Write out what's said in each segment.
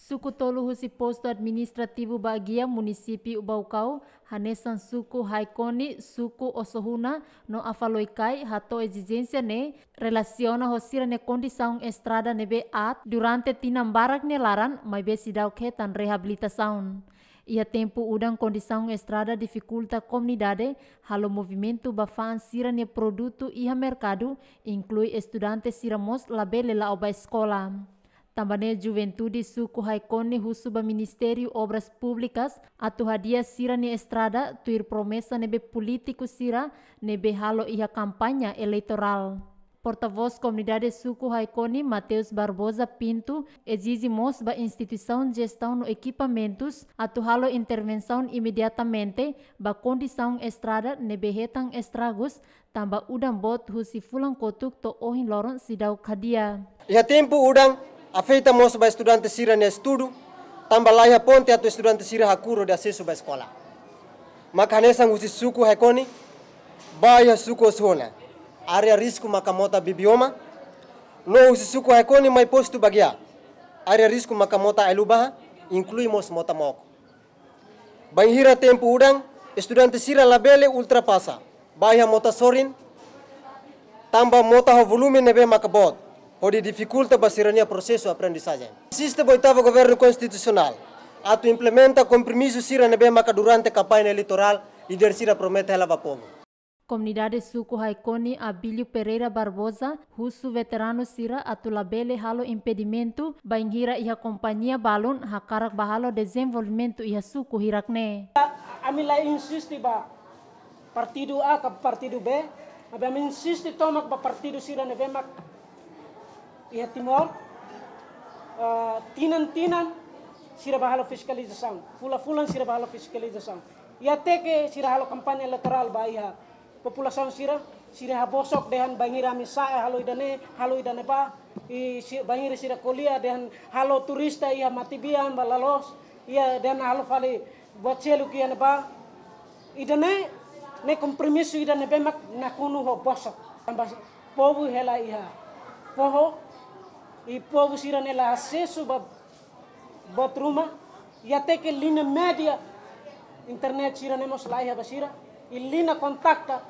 Suku Tolu Husi Posto Administrativo Bagia munisipi ubaukau Hanesan Suku Haikoni, Suku Osohuna, no kai Hato Exigencia ne, relasiona Hosira ne Kondisaun estrada nebe at, durante tinambarak ne laran, mai besidau ketan reabilitação. Ia tempo udang kondisaun estrada dificulta komunidade halo movimento bafan sira ne produto iha merkadu inclui estudante siramos labele la oba escola. Tambane Juventude suku haikone ba Ministeriu Obras Publikas atu hadia sira ni estrada tuir promesa nebe politikus sira nebe halo ia kampanya elektoral. Portavoz voz suku Suco Mateus Barbosa Pinto, exige ba instituição de gestão no equipamentos halo intervenção imediatamente ba condição estrada neberretan estragos tamba udang bot husi fulang kotuk to ohin loron sidau kadia. Ya tempo udang afeita moço ba estudante sira ne estudo tamba laia ponte atu estudante sira hakuro de asesu ba escola maka nesa ngusi suku hekoni baia suku sone area risku maka mota bibioma no usi suku hekoni mai postu bagia area risku maka mota elubaha inklui mos mota moko hira tempo udang estudante sira labele ba baia mota sorin tamba mota ho volume nebe maka bot onde dificulta a processo de aprendizagem. Existe o oitavo governo constitucional, ato implementa compromisso sira na bemaca durante a campanha eleitoral e dercira promete ela povo. Comunidade Suco Haikoni Abílio Pereira Barbosa, Russo Veterano Sira Atulabele Halo Impedimento, Baingira e a Companhia Balon, Hakarak Bahalo Desenvolvimento e a Suco Hirakne. Amila insiste ba partido A ka partido B, mas insiste tomak ba partido Sira na bemaca ihtimam iya, uh, eh, tinan tinan sirabahalo fiscalização fula fulan sirabahalo fiscalização e iya, teke que sirahalo kampanye lateral baia populasi sira sira bosok dehan bangira saya halo idane halo idane pa i bangira sira kolia dehan halo turista ia matibian balalos ia dehan halo fali bocelu kian pa idane ne kompromisu idane pemak nakunu ho bosok pobu hela iha. poho Ipovo sira nela acesso ba batruma e até que linha media internet sira ne mos laiha ba sira e linha contacta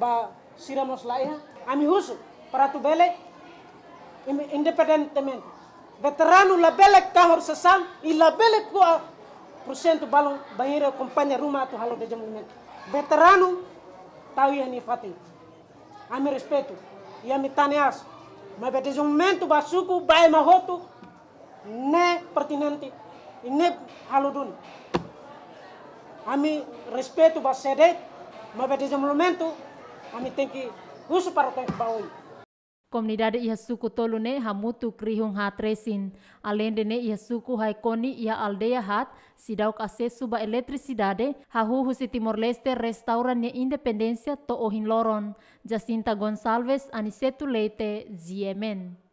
ba sira mos laiha ami husu para tu bele independentemente veterano la bele kahor sesam e la bele ko porcento balon banheiro companhia ruma tu halo de desenvolvimento veterano tau ia ni fati ami respeito e mi taneaso mas o basuku marroto, não é pertinente ne haludun ami respeito o sede mas momento, ami tem que uso para o tempo Komunidade ia suku tolu ne hamutu krihung hatresin. Alende ne ia suku koni ia aldeia hat sidau acesso ba elektrisidade, hahuhu si Timor Leste restauran ne independensia to ohin loron. Jacinta Gonsalves anisetu Leite, Ziemen.